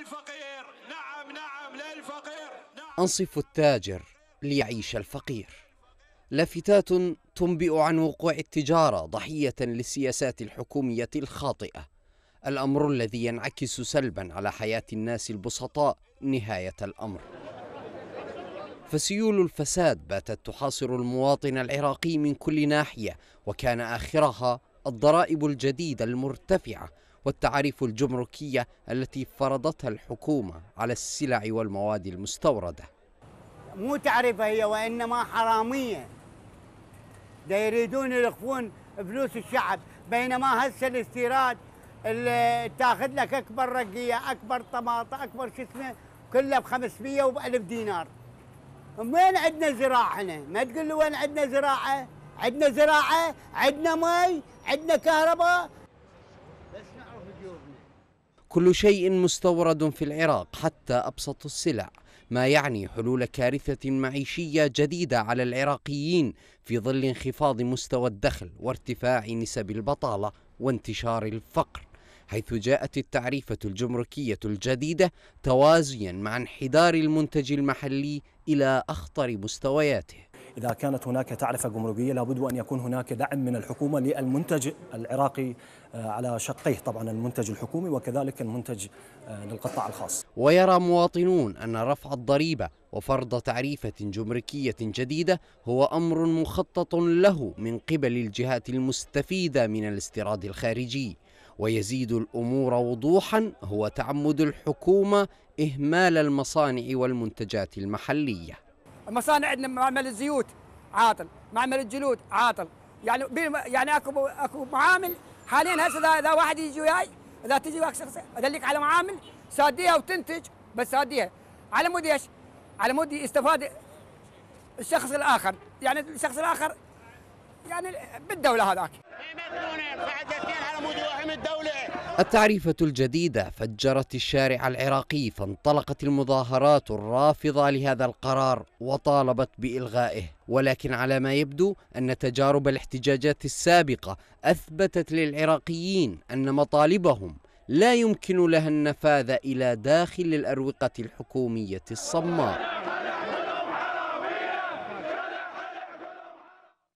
للفقير نعم نعم للفقير نعم أنصف التاجر ليعيش الفقير لافتات تنبئ عن وقوع التجارة ضحية للسياسات الحكومية الخاطئة الأمر الذي ينعكس سلبا على حياة الناس البسطاء نهاية الأمر فسيول الفساد باتت تحاصر المواطن العراقي من كل ناحية وكان آخرها الضرائب الجديدة المرتفعة والتعاريف الجمركية التي فرضتها الحكومة على السلع والمواد المستوردة مو تعرفة هي وإنما حرامية دا يريدون يلقفون فلوس الشعب بينما هسه الاستيراد اللي تاخذ لك اكبر رقيه اكبر طماطه اكبر شو اسمه كله ب 500 وب 1000 دينار وين عندنا زراعه هنا؟ ما تقول لي وين عندنا زراعه عندنا زراعه عندنا مي عندنا كهرباء كل شيء مستورد في العراق حتى أبسط السلع ما يعني حلول كارثة معيشية جديدة على العراقيين في ظل انخفاض مستوى الدخل وارتفاع نسب البطالة وانتشار الفقر حيث جاءت التعريفة الجمركية الجديدة توازيا مع انحدار المنتج المحلي إلى أخطر مستوياته إذا كانت هناك تعرفة جمركية لابد أن يكون هناك دعم من الحكومة للمنتج العراقي آه، على شقيه طبعا المنتج الحكومي وكذلك المنتج آه، للقطاع الخاص ويرى مواطنون أن رفع الضريبة وفرض تعريفة جمركية جديدة هو أمر مخطط له من قبل الجهات المستفيدة من الاستيراد الخارجي ويزيد الأمور وضوحا هو تعمد الحكومة إهمال المصانع والمنتجات المحلية المصانع عندنا معمل الزيوت عاطل معمل الجلود عاطل يعني يعني اكو اكو معامل حاليا هسه اذا واحد يجي وياي اذا تجي وياك شخص ادلك على معامل ساديها وتنتج بس ساديها على مود ايش؟ على مود يستفاد الشخص الاخر يعني الشخص الاخر يعني بالدوله هذاك التعريفة الجديدة فجرت الشارع العراقي فانطلقت المظاهرات الرافضة لهذا القرار وطالبت بإلغائه ولكن على ما يبدو أن تجارب الاحتجاجات السابقة أثبتت للعراقيين أن مطالبهم لا يمكن لها النفاذ إلى داخل الأروقة الحكومية الصماء